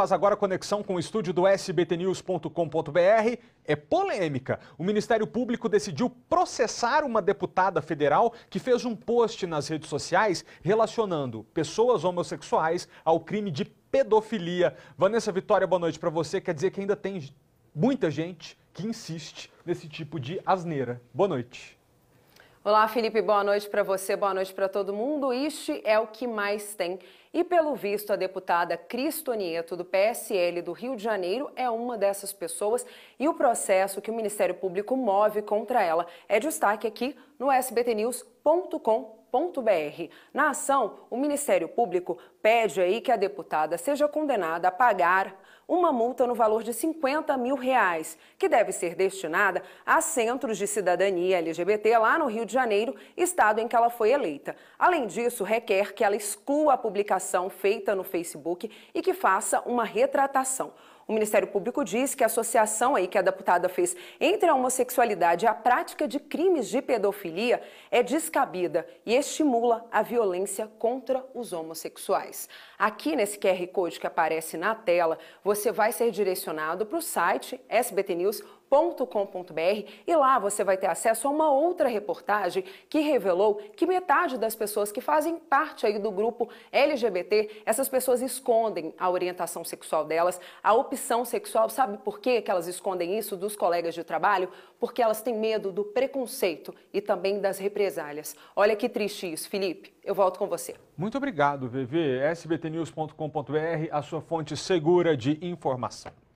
Faz agora conexão com o estúdio do sbtnews.com.br. É polêmica. O Ministério Público decidiu processar uma deputada federal que fez um post nas redes sociais relacionando pessoas homossexuais ao crime de pedofilia. Vanessa Vitória, boa noite para você. Quer dizer que ainda tem muita gente que insiste nesse tipo de asneira. Boa noite. Olá, Felipe, boa noite para você, boa noite para todo mundo. Este é o que mais tem. E pelo visto, a deputada Cristo Nieto, do PSL do Rio de Janeiro, é uma dessas pessoas e o processo que o Ministério Público move contra ela é destaque aqui no sbtnews.com.br. Na ação, o Ministério Público pede aí que a deputada seja condenada a pagar uma multa no valor de 50 mil reais, que deve ser destinada a centros de cidadania LGBT lá no Rio de Janeiro, estado em que ela foi eleita. Além disso, requer que ela exclua a publicação feita no Facebook e que faça uma retratação. O Ministério Público diz que a associação aí que a deputada fez entre a homossexualidade e a prática de crimes de pedofilia é descabida e estimula a violência contra os homossexuais. Aqui nesse QR Code que aparece na tela, você vai ser direcionado para o site sbtnews.com com.br e lá você vai ter acesso a uma outra reportagem que revelou que metade das pessoas que fazem parte aí do grupo LGBT, essas pessoas escondem a orientação sexual delas, a opção opção sexual, sabe por que elas escondem isso dos colegas de trabalho? Porque elas têm medo do preconceito e também das represálias. Olha que triste isso, Felipe. Eu volto com você. Muito obrigado, VV. sbtnews.com.br, a sua fonte segura de informação.